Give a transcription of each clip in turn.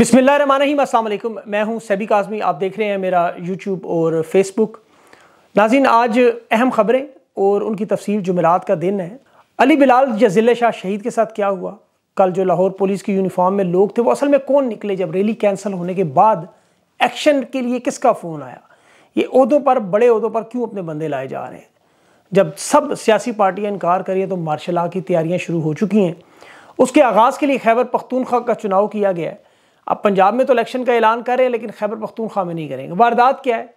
बिसमीम मैं हूं सैबी काजमी आप देख रहे हैं मेरा यूट्यूब और फेसबुक नाजिन आज अहम ख़बरें और उनकी तफसीर जुमेरात का दिन है अली बिलाल जजिल शाह शहीद के साथ क्या हुआ कल जो लाहौर पुलिस की यूनिफॉर्म में लोग थे वो असल में कौन निकले जब रैली कैंसिल होने के बाद एक्शन के लिए किसका फ़ोन आया ये अहदों पर बड़े अहदों पर क्यों अपने बंदे लाए जा रहे हैं जब सब सियासी पार्टियाँ इनकार करिए तो मार्शल आ की तैयारियाँ शुरू हो चुकी हैं उसके आगाज़ के लिए खैबर पख्तूनख्वा का चुनाव किया गया है अब पंजाब में तो इलेक्शन का ऐलान कर रहे हैं लेकिन खैबर पख्तूनख्वा में नहीं करेंगे वारदात क्या है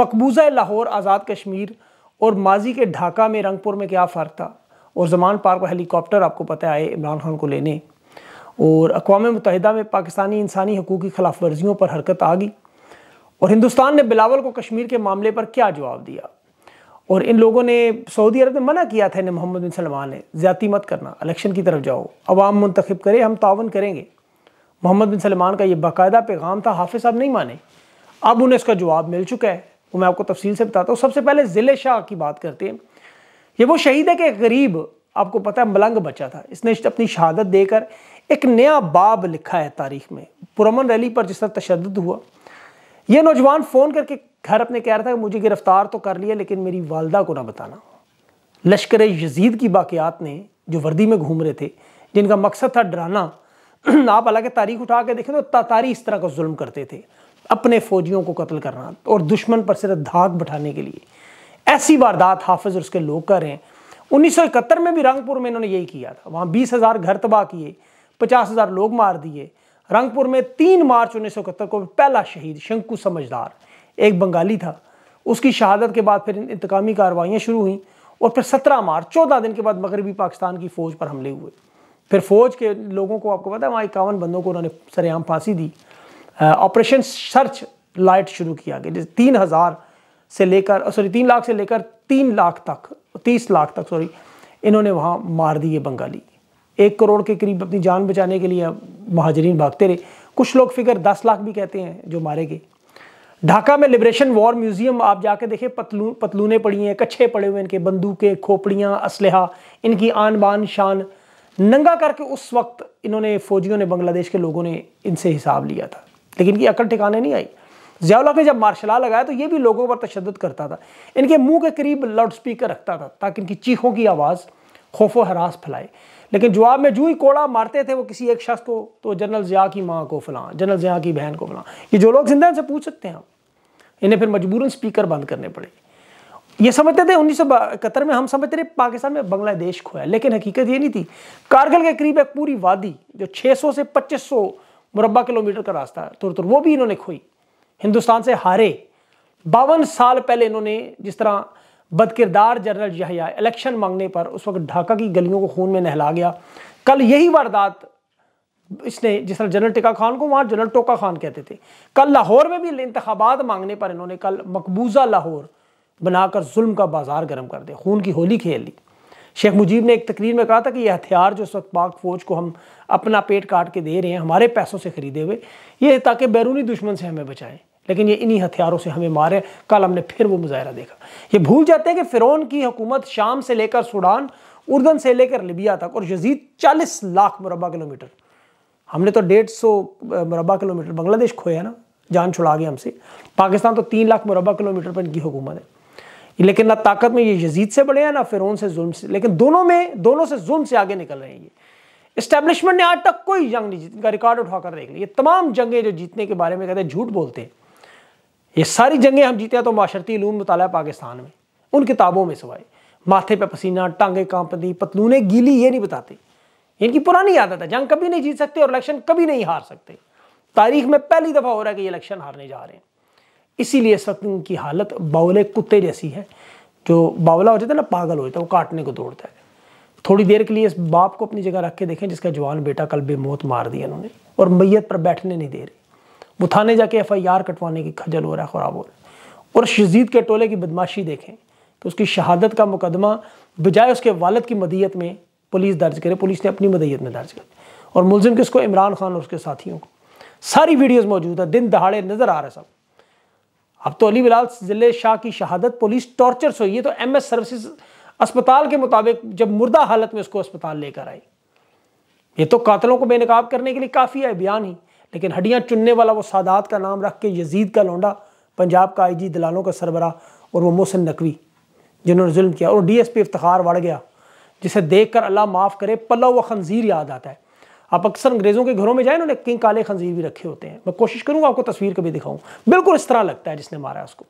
मकबूजा लाहौर आज़ाद कश्मीर और माजी के ढाका में रंगपुर में क्या फ़र्क था और जमान पार का हेलीकॉप्टर आपको पता है इमरान खान को लेने और अकवा मुतहदा में पाकिस्तानी इंसानी हकूक़ की खिलाफ वर्जियों पर हरकत आ गई और हिंदुस्तान ने बिलावल को कश्मीर के मामले पर क्या जवाब दिया और इन लोगों ने सऊदी अरब ने मना किया था इन्हें मोहम्मद बिन सलमान ने ज़्यादा मत करना इलेक्शन की तरफ जाओ अवाम मंतखब करें हम तावन करेंगे मोहम्मद बिन सलमान का ये बाकायदा पैगाम था हाफिज साहब नहीं माने अब उन्हें इसका जवाब मिल चुका है वो मैं आपको तफसील से बताता हूँ सबसे पहले ज़िले शाह की बात करते हैं ये वो शहीद है कि गरीब आपको पता है मलंग बचा था इसने अपनी शहादत देकर एक नया बाब लिखा है तारीख में पुरमन रैली पर जिस तरह तशद हुआ यह नौजवान फ़ोन करके घर अपने कह रहा था कि मुझे गिरफ्तार तो कर लिया लेकिन मेरी वालदा को ना बताना लश्कर यजीद की बाक़ियात ने जो वर्दी में घूम रहे थे जिनका मकसद था डराना आप हालांकि तारीख उठा के देखें तो तातारी इस तरह का जुल्म करते थे अपने फौजियों को कत्ल करना और दुश्मन पर सिर्फ धाक बैठाने के लिए ऐसी वारदात हाफिज और उसके लोग कर रहे हैं उन्नीस में भी रंगपुर में इन्होंने यही किया था वहाँ बीस हज़ार घर तबाह किए पचास हज़ार लोग मार दिए रंगपुर में तीन मार्च उन्नीस को पहला शहीद शंकु समझदार एक बंगाली था उसकी शहादत के बाद फिर इंतकामी कार्रवाइयाँ शुरू हुई और फिर सत्रह मार्च चौदह दिन के बाद मगरबी पाकिस्तान की फ़ौज पर हमले हुए फिर फौज के लोगों को आपको पता है वहाँ इक्यावन बंदों को उन्होंने सरेआम फांसी दी ऑपरेशन सर्च लाइट शुरू किया गया जैसे तीन हज़ार से लेकर सॉरी तीन लाख से लेकर तीन लाख तक तीस लाख तक सॉरी इन्होंने वहाँ मार दिए बंगाली एक करोड़ के करीब अपनी जान बचाने के लिए महाजरीन भागते रहे कुछ लोग फिगर दस लाख भी कहते हैं जो मारे गए ढाका में लिबरेशन वॉर म्यूज़ियम आप जाके देखें पतलू पतलूने पड़ी हैं कच्छे पड़े हुए इनके बंदूकें खोपड़ियाँ असलहा इनकी आन बान शान नंगा करके उस वक्त इन्होंने फौजियों ने बांग्लादेश के लोगों ने इनसे हिसाब लिया था लेकिन ये अकल ठिकाने नहीं आई जियाउलक ने जब मार्शल आ लगाया तो ये भी लोगों पर तशद करता था इनके मुंह के करीब लाउड स्पीकर रखता था ताकि इनकी चीखों की आवाज़ खौफो हरास फैलाए लेकिन जवाब में जू ही कोड़ा मारते थे वो किसी एक शख्स को तो जनरल ज़िया की माँ को फलां जनरल ज़िया की बहन को फलां ये जो लोग जिंदा से पूछ सकते हैं इन्हें फिर मजबूरन स्पीकर बंद करने पड़े ये समझते थे उन्नीस में हम समझते थे पाकिस्तान में बांग्लादेश खोया लेकिन हकीकत ये नहीं थी कारगिल के करीब एक पूरी वादी जो 600 से 2500 मुरबा किलोमीटर का रास्ता है तुर तुर वो भी इन्होंने खोई हिंदुस्तान से हारे बावन साल पहले इन्होंने जिस तरह बदकिरदार जनरल जहिया इलेक्शन मांगने पर उस वक्त ढाका की गलियों को खून में नहला गया कल यही वारदात इसने जिस तरह जनरल टिका खान को वहाँ जनरल टोका खान कहते थे कल लाहौर में भी इंतबात मांगने पर इन्होंने कल मकबूजा लाहौर बनाकर जुल्म का बाजार गर्म कर दे खून की होली खेल ली शेख मुजीब ने एक तकरीर में कहा था कि यह हथियार जो इस वक्त पाक फ़ौज को हम अपना पेट काट के दे रहे हैं हमारे पैसों से ख़रीदे हुए ये ताकि बैरूनी दुश्मन से हमें बचाएं लेकिन ये इन्हीं हथियारों से हमें मारे कल हमने फिर वो मुजाहरा देखा ये भूल जाते हैं कि फ़िरौन की हुकूमत शाम से लेकर सूडान उर्दन से लेकर लिबिया तक और यजीद चालीस लाख मुरबा किलोमीटर हमने तो डेढ़ सौ मुरबा किलोमीटर बांग्लादेश खोया ना जान छुड़ा गया हमसे पाकिस्तान तो तीन लाख मुरबा किलोमीटर पर इनकी हुकूमत है लेकिन ना ताकत में ये यजीद से बड़े हैं ना फिर से जुल्म से लेकिन दोनों में दोनों से जुल्म से आगे निकल रहे हैं ये इस्टेब्लिशमेंट ने आज तक कोई जंग नहीं जीती इनका रिकॉर्ड उठाकर देख लिया तमाम जंगें जो जीतने के बारे में कहते हैं झूठ बोलते हैं ये सारी जंगें हम जीते हैं तो माशरती लूम मुताल पाकिस्तान में उन किताबों में सवाए माथे पे पसीना टांगे कांपनी पतलूने गीली ये नहीं बताते इनकी पुरानी आदत है जंग कभी नहीं जीत सकते और इलेक्शन कभी नहीं हार सकते तारीख में पहली दफ़ा हो रहा है कि ये इलेक्शन हारने जा रहे हैं इसीलिए इस वक्त इनकी हालत बावले कुत्ते जैसी है जो बावला हो जाता है ना पागल हो जाता है वो काटने को दौड़ता है थोड़ी देर के लिए इस बाप को अपनी जगह रख के देखें जिसका जवान बेटा कल बेमौत मार दिया उन्होंने और मैयत पर बैठने नहीं दे रही वो थाने जाके एफ आई आर कटवाने की खजल हो रहा है ख़राब हो रहा है और शजीद के टोले की बदमाशी देखें कि उसकी शहादत का मुकदमा बजाय उसके वालद की मदीयत में पुलिस दर्ज करे पुलिस ने अपनी मदीयत में दर्ज कर और मुलजिम किसको इमरान खान और उसके साथियों को सारी वीडियोज़ मौजूद है दिन दहाड़े नज़र आ रहे सब अब तो अली बिलाल जिले शाह की शहादत पुलिस टॉर्चर से हुई है तो एम एस सर्विस अस्पताल के मुताबिक जब मुर्दा हालत में उसको अस्पताल लेकर आई ये तो कातलों को बेनकाब करने के लिए काफ़ी है बयान ही लेकिन हड्डियाँ चुनने वाला वो सादात का नाम रख के यजीद का लौंडा पंजाब का आईजी दलालों का सरबरा और वो मोहसिन नकवी जिन्होंने जुल्म किया और डी एस पी इफ्तार वड़ गया जिसे देख कर अल्लाह माफ़ करे पल्ला व खनजीर याद आता है आप अक्सर अंग्रेज़ों के घरों में जाए उन्होंने किंग काले खंजीर भी रखे होते हैं मैं कोशिश करूँगा आपको तस्वीर कभी दिखाऊँ बिल्कुल इस तरह लगता है जिसने मारा उसको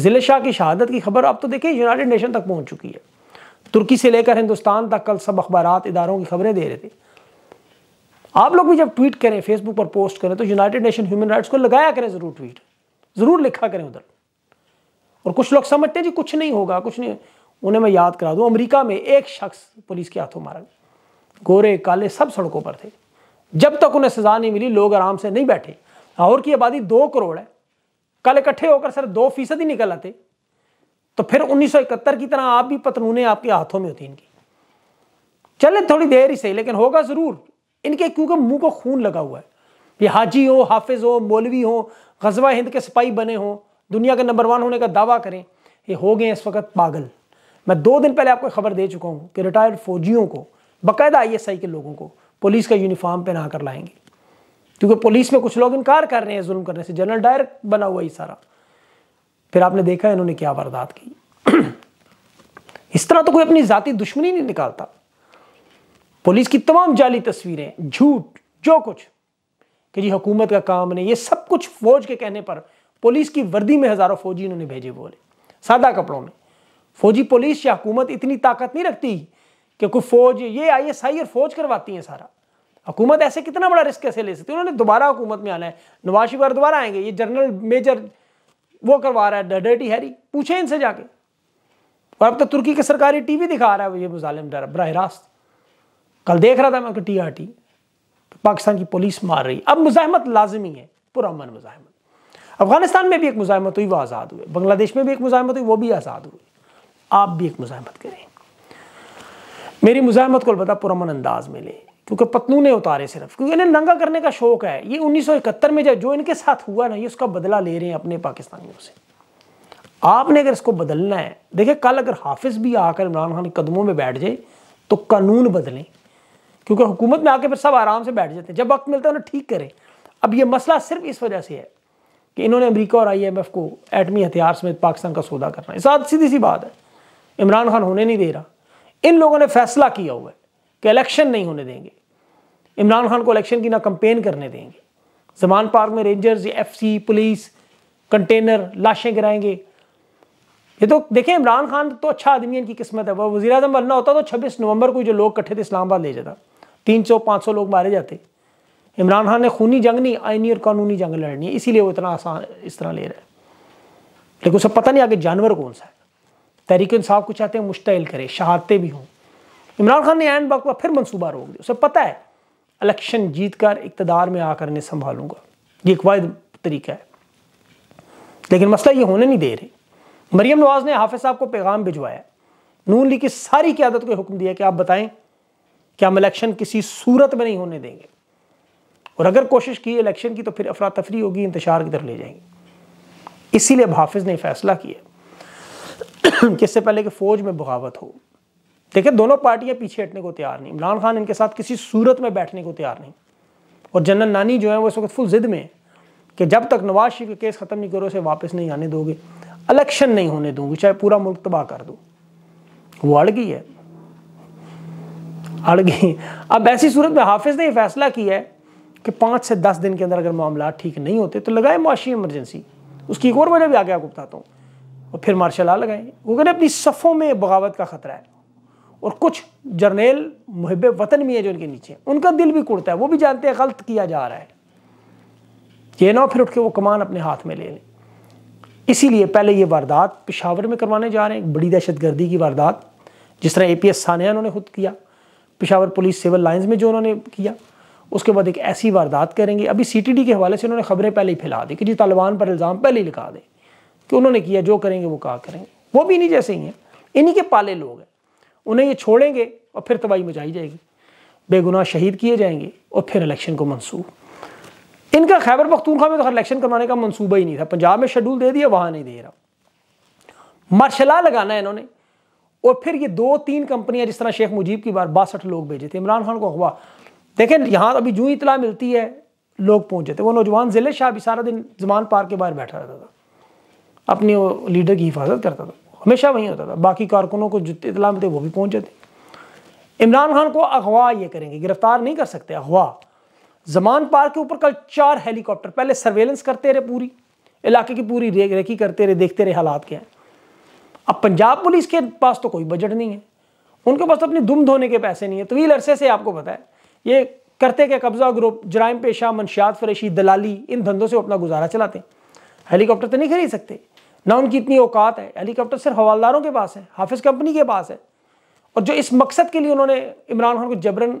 जिले शाह की शहादत की खबर अब तो देखिए यूनाइटेड नेशन तक पहुँच चुकी है तुर्की से लेकर हिंदुस्तान तक कल सब अखबार इदारों की खबरें दे रहे थे आप लोग भी जब ट्वीट करें फेसबुक पर पोस्ट करें तो यूनाइटेड नेशन ह्यूमन राइट्स को लगाया करें ज़रूर ट्वीट ज़रूर लिखा करें उधर और कुछ लोग समझते हैं जी कुछ नहीं होगा कुछ नहीं उन्हें मैं याद करा दूँ अमेरिका में एक शख्स पुलिस के हाथों मारा गया गोरे काले सब सड़कों पर थे जब तक उन्हें सज़ा नहीं मिली लोग आराम से नहीं बैठे लाहौर की आबादी दो करोड़ है कल इकट्ठे होकर सिर्फ दो फीसद ही निकल आते तो फिर 1971 की तरह आप भी पतनूने आपके हाथों में होती इनकी चले थोड़ी देर ही सही लेकिन होगा ज़रूर इनके क्योंकि मुंह को खून लगा हुआ है ये हाजी हो हाफिज हो मौलवी हो गजवा हिंद के सिपाही बने हों दुनिया के नंबर वन होने का दावा करें ये हो गए इस वक्त पागल मैं दो दिन पहले आपको खबर दे चुका हूँ कि रिटायर्ड फौजियों को बाकायदा आई के लोगों को पुलिस का यूनिफॉर्म पहना कर लाएंगे क्योंकि पुलिस में कुछ लोग इनकार कर रहे हैं जुल्म करने से जनरल डायर बना हुआ ही सारा फिर आपने देखा इन्होंने क्या वारदात की इस तरह तो कोई अपनी जाति दुश्मनी नहीं निकालता पुलिस की तमाम जाली तस्वीरें झूठ जो कुछ कि जी हुकूमत का काम नहीं ये सब कुछ फौज के कहने पर पुलिस की वर्दी में हज़ारों फौजी इन्होंने भेजे बोले सादा कपड़ों में फौजी पुलिस या हुकूमत इतनी ताकत नहीं रखती क्योंकि फौज ये आई एस आई और फौज करवाती है सारा हुकूमत ऐसे कितना बड़ा रिस्क कैसे ले सकती है उन्होंने दोबारा हुकूमत में आना है नवाज शिफ दोबारा आएंगे ये जनरल मेजर वो करवा रहा है डर्टी हैरी पूछे इनसे जाके और अब तो तुर्की के सरकारी टीवी दिखा रहा है ये मुजालिम डर बरह रास्त कल देख रहा था मैं टी आर टी पाकिस्तान की पुलिस मार रही अब मुजाहमत लाजमी है पुरान मुजाहमत अफगानिस्तान में भी एक मुजाहमत हुई वो आज़ाद हुए बांग्लादेश में भी एक मुजाहमत हुई वो भी आज़ाद हुए आप भी एक मुजाहमत करें मेरी मुजामत को अलबत् पुरमन अंदाज में ले क्योंकि ने उतारे सिर्फ क्योंकि इन्हें नंगा करने का शौक है ये इकहत्तर में जो इनके साथ हुआ ना ये उसका बदला ले रहे हैं अपने पाकिस्तानियों से आपने अगर इसको बदलना है देखिए कल अगर हाफिज़ भी आकर इमरान खान के कदमों में बैठ जाए तो कानून बदलें क्योंकि हुकूमत में आके फिर सब आराम से बैठ जाते हैं जब वक्त मिलता है ना ठीक करें अब ये मसला सिर्फ इस वजह से है कि इन्होंने अमरीका और एफ को एटमी हथियार समेत पाकिस्तान का सौदा करना है साथ सीधी सी बात है इमरान खान होने नहीं दे रहा इन लोगों ने फैसला किया हुआ है कि इलेक्शन नहीं होने देंगे इमरान खान को इलेक्शन की ना कंपेन करने देंगे जमान पार्क में रेंजर्स सी पुलिस कंटेनर लाशें गिराएंगे ये तो देखिए इमरान खान तो अच्छा आदमी इनकी किस्मत है वह वजी अजम बनना होता तो छब्बीस नवंबर को जो लोग कट्ठे थे इस्लामाबाद ले जाता तीन सौ पाँच सौ लोग मारे जाते इमरान खान ने खूनी जंग नहीं आइनी और कानूनी जंग लड़नी है इसीलिए वो इतना आसान इस तरह ले रहा है लेकिन उसे पता नहीं आगे जानवर कौन सा है तहरीक इंसाफ को चाहते हैं मुश्तिल करें शहादतें भी हों इमरान खान ने एन वक्त फिर मनसूबा रोक दिया उसे पता है इलेक्शन जीत कर इकतदार में आकर इन्हें संभालूंगा ये एक वायद तरीका है लेकिन मसला ये होने नहीं दे रही मरियम नवाज ने हाफिज साहब को पैगाम भिजवाया नून लीग की सारी क्यादत को हुक्म दिया कि आप बताएं कि हम इलेक्शन किसी सूरत में नहीं होने देंगे और अगर कोशिश की इलेक्शन की तो फिर अफरा तफरी होगी इंतशार की तरफ ले जाएंगे इसीलिए अब हाफिज़ ने फैसला किया किससे पहले कि फौज में बगावत हो देखिए दोनों पार्टियां पीछे हटने को तैयार नहीं इमरान खान इनके साथ किसी सूरत में बैठने को तैयार नहीं और जनरल नानी जो है वो इस वक्त फुल जिद में है कि जब तक नवाज शरीफ का केस ख़त्म नहीं करो उसे वापस नहीं आने दोगे इलेक्शन नहीं होने दूंगी चाहे पूरा मुल्क तबाह कर दो वो अड़ गई है अड़ गई अब ऐसी सूरत में हाफिज़ ने यह फैसला किया है कि पांच से दस दिन के अंदर अगर मामला ठीक नहीं होते तो लगाए मुआशी इमरजेंसी उसकी एक और वजह भी आगे आपको बताता हूँ और फिर मार्शल आ लगाएंगे वो कहने अपनी सफ़ों में बगावत का ख़तरा है और कुछ जर्नेल मुहब वतन भी हैं जो उनके नीचे हैं उनका दिल भी कुड़ता है वो भी जानते हैं गलत किया जा रहा है ये ना फिर उठ के वो कमान अपने हाथ में ले लें इसीलिए पहले ये वारदात पिशावर में करवाने जा रहे हैं बड़ी दहशत गर्दी की वारदात जिस तरह ए पी एस सानिया उन्होंने खुद किया पिशावर पुलिस सिविल लाइन्स में जो उन्होंने किया उसके बाद एक ऐसी वारदात करेंगे अभी सी टी डी के हवाले से उन्होंने खबरें पहले ही फैला दी कि जी तालिबान पर इल्ज़ाम पहले ही लगा दें कि उन्होंने किया जो करेंगे वो कहा करेंगे वो भी इन्हीं जैसे ही हैं इन्हीं के पाले लोग हैं उन्हें ये छोड़ेंगे और फिर तबाही मचाई जाएगी बेगुनाह शहीद किए जाएंगे और फिर इलेक्शन को मनसूब इनका खैबर पख्तूनखा में तो इलेक्शन करवाने का मनसूबा ही नहीं था पंजाब में शेड्यूल दे दिया वहाँ नहीं दे रहा मार्शला लगाना है इन्होंने और फिर ये दो तीन कंपनियां जिस तरह शेख मुजीब की बार बासठ लोग भेजे थे इमरान खान को हुआ देखें यहाँ अभी जूँ इतला मिलती है लोग पहुँच जाते वो नौजवान ज़िले शाह भी सारा दिन जमान पार्क के बाहर बैठा रहता था अपने लीडर की हिफाजत करता था हमेशा वहीं होता था बाकी कारकुनों को जितने इतला मिलते वो भी पहुँच जाते इमरान खान को अगवा ये करेंगे गिरफ्तार नहीं कर सकते अगवा जमान पार के ऊपर कल चार हेलीकॉप्टर पहले सर्वेलेंस करते रहे पूरी इलाके की पूरी रेख रेखी करते रहे देखते रहे हालात क्या हैं अब पंजाब पुलिस के पास तो कोई बजट नहीं है उनके पास तो अपनी दुम धोने के पैसे नहीं है तवील तो अरसे से आपको पता है ये करते क्या कब्जा ग्रुप जराइम पेशा मनशियात फरेशी दलाली इन धंधों से अपना गुजारा चलाते हैं हेलीकॉप्टर तो नहीं खरीद सकते ना उनकी इतनी औकात है हेलीकॉप्टर सिर्फ हवालदारों के पास है हाफिज़ कंपनी के पास है और जो इस मकसद के लिए उन्होंने इमरान खान को जबरन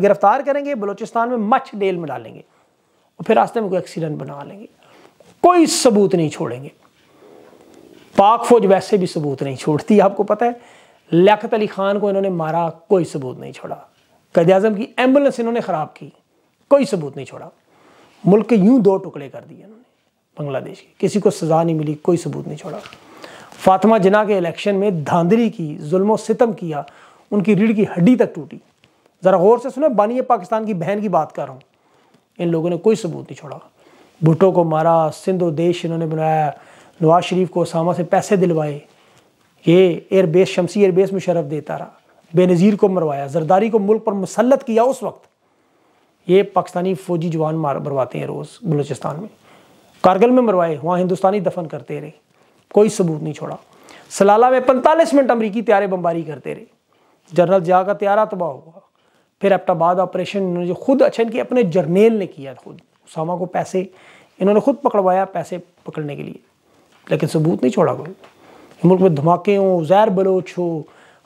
गिरफ्तार करेंगे बलोचिस्तान में मच्छ डेल में डालेंगे और फिर रास्ते में कोई एक्सीडेंट बना लेंगे कोई सबूत नहीं छोड़ेंगे पाक फौज वैसे भी सबूत नहीं छोड़ती आपको पता है लियात अली खान को इन्होंने मारा कोई सबूत नहीं छोड़ा कैद अजम की एम्बुलेंस इन्होंने ख़राब की कोई सबूत नहीं छोड़ा मुल्क के यूं दो टुकड़े कर दिए इन्होंने बांग्लादेश की किसी को सज़ा नहीं मिली कोई सबूत नहीं छोड़ा फातिमा जना के इलेक्शन में धांधली की जुल्म सितम किया उनकी रीढ़ की हड्डी तक टूटी ज़रा गौर से सुने बानिए पाकिस्तान की बहन की बात कर रहा हूँ इन लोगों ने कोई सबूत नहीं छोड़ा भुट्टो को मारा सिंधो देश इन्होंने बनाया नवाज शरीफ को सामा से पैसे दिलवाए ये एयरबेस शमसी एयरबेस में शरफ देता रहा बेनज़ीर को मरवाया जरदारी को मुल्क पर मुसलत किया उस वक्त ये पाकिस्तानी फ़ौजी जवान मार मरवाते हैं रोज़ बलूचिस्तान में कारगिल में मरवाए वहाँ हिंदुस्तानी दफन करते रहे कोई सबूत नहीं छोड़ा सलाला में पैंतालीस मिनट अमरीकी त्यारे बमबारी करते रहे जनरल जिया का त्यारा तबाह हुआ फिर एप्टाबाद ऑपरेशन इन्होंने जो खुद अच्छा इनके अपने जर्नेल ने किया खुद उसामा को पैसे इन्होंने खुद पकड़वाया पैसे पकड़ने के लिए लेकिन सबूत नहीं छोड़ा कोई मुल्क में धमाके हों जैर बलोच हो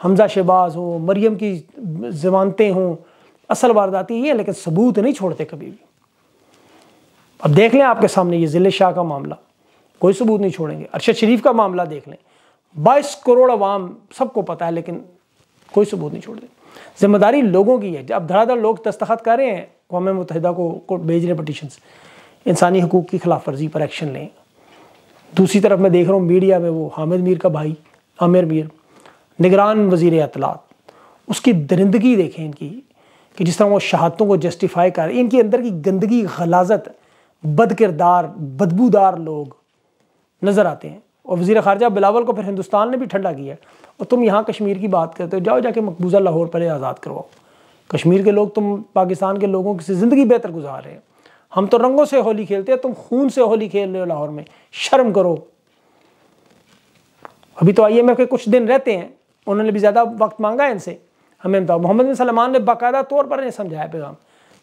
हमजा शहबाज हो मरियम की जमानतें हों असल वारदाती हैं लेकिन सबूत नहीं छोड़ते कभी भी अब देख लें आपके सामने ये जिले शाह का मामला कोई सबूत नहीं छोड़ेंगे अरशद शरीफ का मामला देख लें बाईस करोड़ अवाम सबको पता है लेकिन कोई सबूत नहीं छोड़ दें जिम्मेदारी लोगों की है जब धड़ाधड़ लोग दस्तखत कर रहे हैं कौम मुतहदा को, को भेज रहे पटिशन इंसानी हकूक़ की खिलाफ वर्जी पर एक्शन लें दूसरी तरफ मैं देख रहा हूँ मीडिया में वो हामिद मीर का भाई आमिर मीर निगरान वजीर अतलात उसकी दरिंदगी देखें इनकी कि जिस तरह वो शहादतों को जस्टिफाई कर इनके अंदर की गंदगी गलाजत बद किरदार बदबूदार लोग नज़र आते हैं और वज़ी ख़ारजा बिलावल को फिर हिंदुस्तान ने भी ठंडा किया है और तुम यहाँ कश्मीर की बात करते हो जाओ जाके मकबूजा लाहौर पहले आज़ाद करवाओ कश्मीर के लोग तुम पाकिस्तान के लोगों की ज़िंदगी बेहतर गुजार रहे हैं हम तो रंगों से होली खेलते हैं तुम खून से होली खेल रहे हो लाहौर में शर्म करो अभी तो आई एम के कुछ दिन रहते हैं उन्होंने भी ज़्यादा वक्त मांगा है इनसे हमें बताओ मोहम्मद बिन सलमान ने बाकायदा तौर पर इन्हें समझाया पैगाम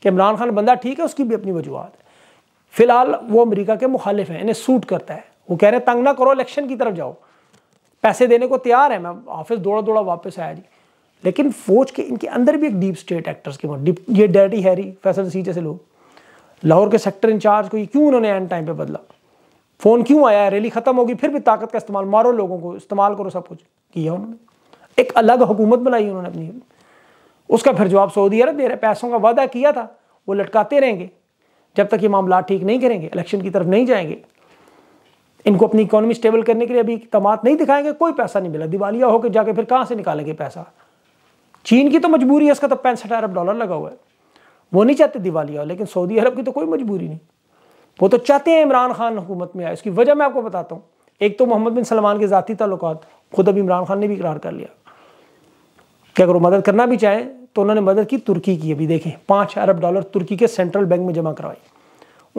कि इमरान खान बंदा ठीक है उसकी भी अपनी वजूहत है फिलहाल वो अमेरिका के मुखालिफ हैं इन्हें सूट करता है वो कह रहे हैं तंग ना करो इलेक्शन की तरफ जाओ पैसे देने को तैयार है मैं ऑफिस दौड़ा दौड़ा वापस आया जी लेकिन फौज के इनके अंदर भी एक डीप स्टेट एक्टर्स के डीप ये डैडी हैरी फैसल सी जैसे लोग लाहौर के सेक्टर इंचार्ज को ये क्यों उन्होंने एंड टाइम पे बदला फ़ोन क्यों आया है रैली ख़त्म होगी फिर भी ताकत का इस्तेमाल मारो लोगों को इस्तेमाल करो सब कुछ किया उन्होंने एक अलग हुकूमत बनाई उन्होंने अपनी उसका फिर जवाब सऊदी अरब दे रहे पैसों का वादा किया था वो लटकाते रहेंगे जब तक ये मामला ठीक नहीं करेंगे इलेक्शन की तरफ नहीं जाएंगे इनको अपनी इकोनॉमी स्टेबल करने के लिए अभी तमाम नहीं दिखाएंगे कोई पैसा नहीं मिला दिवालिया होकर जाके फिर कहाँ से निकालेंगे पैसा चीन की तो मजबूरी है इसका तो पैंसठ अरब डॉलर लगा हुआ है वो नहीं चाहते दिवालिया हो लेकिन सऊदी अरब की तो कोई मजबूरी नहीं वो तो चाहते हैं इमरान खान हुकूमत में आए उसकी वजह मैं आपको बताता हूँ एक तो मोहम्मद बिन सलमान के ज़ाती ताल्लुक खुद अब इमरान खान ने भी इकरार कर लिया कि अगर वो मदद करना भी चाहें तो उन्होंने मदद की तुर्की की अभी देखें पाँच अरब डॉलर तुर्की के सेंट्रल बैंक में जमा करवाई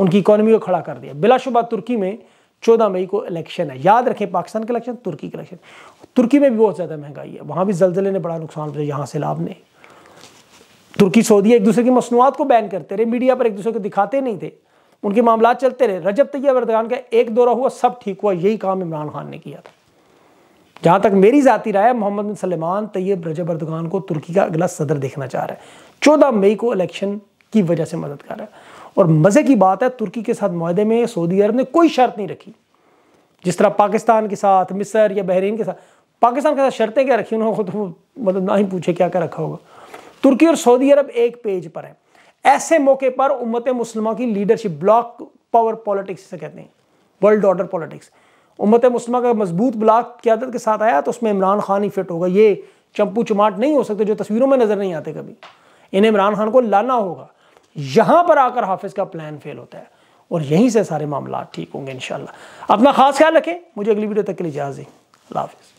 उनकी इकोनॉमी को खड़ा कर दिया बिलाशुबा तुर्की में चौदह मई को इलेक्शन है याद रखें पाकिस्तान के इलेक्शन तुर्की के इलेक्शन तुर्की में भी बहुत ज़्यादा महंगाई है वहाँ भी जलजिले ने बड़ा नुकसान पहुंचा यहाँ से लाभ ने तुर्की सऊदी एक दूसरे की मसनूआत को बैन करते रहे मीडिया पर एक दूसरे को दिखाते नहीं थे उनके मामला चलते रहे रजब तैयब अरदान का एक दौरा हुआ सब ठीक हुआ यही काम इमरान खान ने किया था जहां तक मेरी ज़ाती राय मोहम्मद बिन सलमान तैयब रजब अर्दगान को तुर्की का अगला सदर देखना चाह रहा है चौदह मई को इलेक्शन की वजह से मदद कर रहा है और मज़े की बात है तुर्की के साथ माहदे में सऊदी अरब ने कोई शर्त नहीं रखी जिस तरह पाकिस्तान के साथ मिसर या बहरीन के साथ पाकिस्तान के साथ शर्तें क्या रखी उन्होंने तो मतलब ना ही पूछे क्या क्या रखा होगा तुर्की और सऊदी अरब एक पेज पर है ऐसे मौके पर उम्मत मुसलमान की लीडरशिप ब्लॉक पावर पॉलिटिक्स से कहते हैं वर्ल्ड ऑर्डर पॉलिटिक्स उम्मत मुस्लिम का मजबूत ब्लाक क्यादत के साथ आया तो उसमें इमरान खान ही फिट होगा ये चंपू चमाट नहीं हो सकते जो तस्वीरों में नज़र नहीं आते कभी इन्हें इमरान खान को लाना होगा यहाँ पर आकर हाफिज़ का प्लान फेल होता है और यहीं से सारे मामला ठीक होंगे इन अपना ख़ास ख्याल रखें मुझे अगली वीडियो तक के लिए इजाज़ी अल्लाह हाफिज़